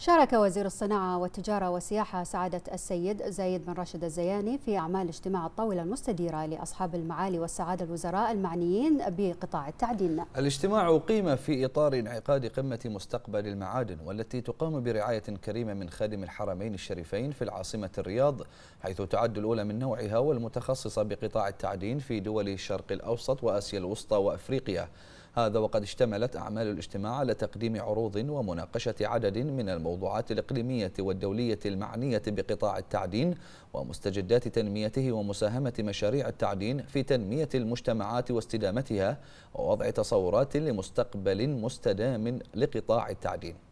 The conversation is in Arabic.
شارك وزير الصناعة والتجارة والسياحة سعادة السيد زايد بن راشد الزياني في أعمال اجتماع الطاولة المستديرة لأصحاب المعالي والسعادة الوزراء المعنيين بقطاع التعدين الاجتماع أقيم في إطار انعقاد قمة مستقبل المعادن والتي تقام برعاية كريمة من خادم الحرمين الشريفين في العاصمة الرياض حيث تعد الأولى من نوعها والمتخصصة بقطاع التعدين في دول الشرق الأوسط وآسيا الوسطى وأفريقيا هذا وقد اشتملت أعمال الاجتماع على تقديم عروض ومناقشة عدد من الموضوعات الإقليمية والدولية المعنية بقطاع التعدين ومستجدات تنميته ومساهمة مشاريع التعدين في تنمية المجتمعات واستدامتها ووضع تصورات لمستقبل مستدام لقطاع التعدين